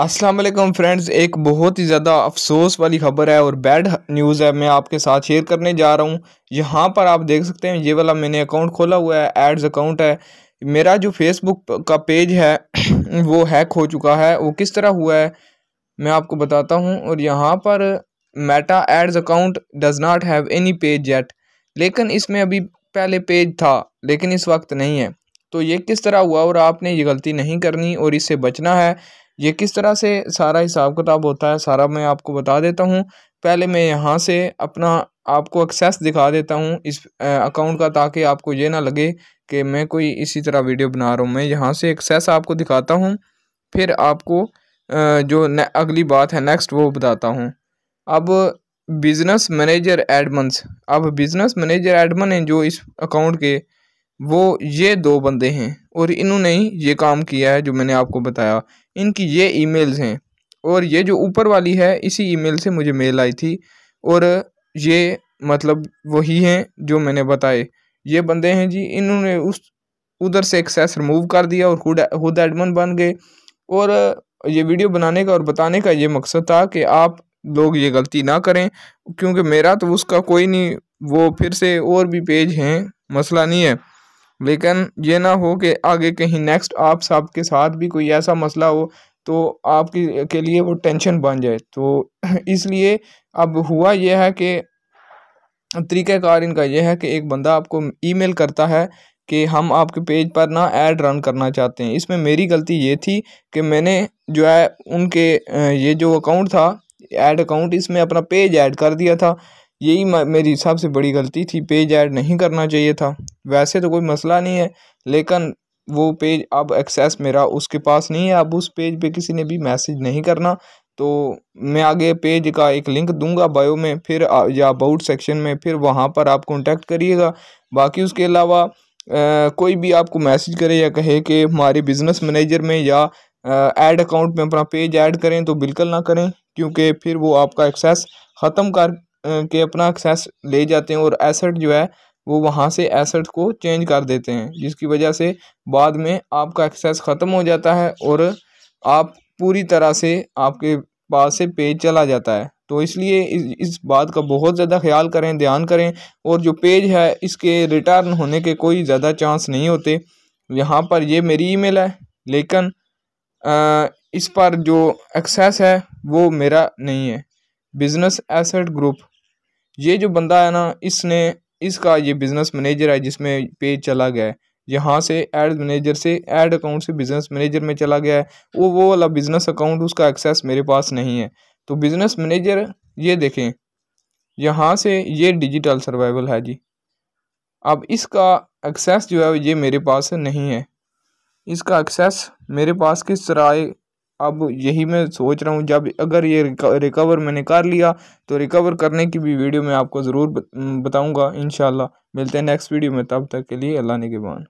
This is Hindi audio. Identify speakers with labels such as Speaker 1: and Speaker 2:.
Speaker 1: असलम फ्रेंड्स एक बहुत ही ज़्यादा अफसोस वाली खबर है और बैड न्यूज़ है मैं आपके साथ शेयर करने जा रहा हूँ यहाँ पर आप देख सकते हैं ये वाला मैंने अकाउंट खोला हुआ है एड्स अकाउंट है मेरा जो फेसबुक का पेज है वो हैक हो चुका है वो किस तरह हुआ है मैं आपको बताता हूँ और यहाँ पर Meta ads account does not have any page yet लेकिन इसमें अभी पहले पेज था लेकिन इस वक्त नहीं है तो ये किस तरह हुआ और आपने ये गलती नहीं करनी और इससे बचना है ये किस तरह से सारा हिसाब किताब होता है सारा मैं आपको बता देता हूँ पहले मैं यहाँ से अपना आपको एक्सेस दिखा देता हूँ इस अकाउंट का ताकि आपको ये ना लगे कि मैं कोई इसी तरह वीडियो बना रहा हूँ मैं यहाँ से एक्सेस आपको दिखाता हूँ फिर आपको जो अगली बात है नेक्स्ट वो बताता हूँ अब बिज़नेस मैनेजर एडमंस अब बिज़नेस मैनेजर एडमन हैं जो इस अकाउंट के वो ये दो बंदे हैं और इन्होंने ही ये काम किया है जो मैंने आपको बताया इनकी ये ईमेल्स हैं और ये जो ऊपर वाली है इसी ईमेल से मुझे मेल आई थी और ये मतलब वही हैं जो मैंने बताए ये बंदे हैं जी इन्होंने उस उधर से एक्सेस रिमूव कर दिया और खुद खुद एडमन बन गए और ये वीडियो बनाने का और बताने का ये मकसद था कि आप लोग ये गलती ना करें क्योंकि मेरा तो उसका कोई नहीं वो फिर से और भी पेज हैं मसला नहीं है लेकिन ये ना हो कि आगे कहीं नेक्स्ट आप साहब के साथ भी कोई ऐसा मसला हो तो आपके के लिए वो टेंशन बन जाए तो इसलिए अब हुआ यह है कि तरीक़ाकार इनका यह है कि एक बंदा आपको ईमेल करता है कि हम आपके पेज पर ना ऐड रन करना चाहते हैं इसमें मेरी गलती ये थी कि मैंने जो है उनके ये जो अकाउंट था ऐड अकाउंट इसमें अपना पेज ऐड कर दिया था यही मेरे हिसाब से बड़ी गलती थी पेज ऐड नहीं करना चाहिए था वैसे तो कोई मसला नहीं है लेकिन वो पेज अब एक्सेस मेरा उसके पास नहीं है अब उस पेज पे किसी ने भी मैसेज नहीं करना तो मैं आगे पेज का एक लिंक दूंगा बायो में फिर या अबाउट सेक्शन में फिर वहाँ पर आप कॉन्टैक्ट करिएगा बाकी उसके अलावा कोई भी आपको मैसेज करे या कहे कि हमारे बिज़नेस मैनेजर में या ऐड अकाउंट में अपना पेज ऐड करें तो बिल्कुल ना करें क्योंकि फिर वो आपका एक्सेस ख़त्म कर के अपना एक्सेस ले जाते हैं और एसेट जो है वो वहाँ से एसेट को चेंज कर देते हैं जिसकी वजह से बाद में आपका एक्सेस ख़त्म हो जाता है और आप पूरी तरह से आपके पास से पेज चला जाता है तो इसलिए इस, इस बात का बहुत ज़्यादा ख्याल करें ध्यान करें और जो पेज है इसके रिटर्न होने के कोई ज़्यादा चांस नहीं होते यहाँ पर ये मेरी ईमेल है लेकिन आ, इस पर जो एक्सेस है वो मेरा नहीं है बिज़नेस एसेट ग्रुप ये जो बंदा है ना इसने इसका ये बिज़नेस मैनेजर है जिसमें पेज चला गया है यहाँ से एड मैनेजर से एड अकाउंट से बिज़नेस मैनेजर में चला गया है वो वो वाला बिज़नेस अकाउंट उसका एक्सेस मेरे पास नहीं है तो बिज़नेस मैनेजर ये देखें यहाँ से ये डिजिटल सर्वाइवल है जी अब इसका एक्सेस जो है ये मेरे पास नहीं है इसका एक्सेस मेरे पास किस तरह अब यही मैं सोच रहा हूँ जब अगर ये रिकवर मैंने कर लिया तो रिकवर करने की भी वीडियो मैं आपको ज़रूर बताऊँगा इन मिलते हैं नेक्स्ट वीडियो में तब तक के लिए अल्लाह ने के बान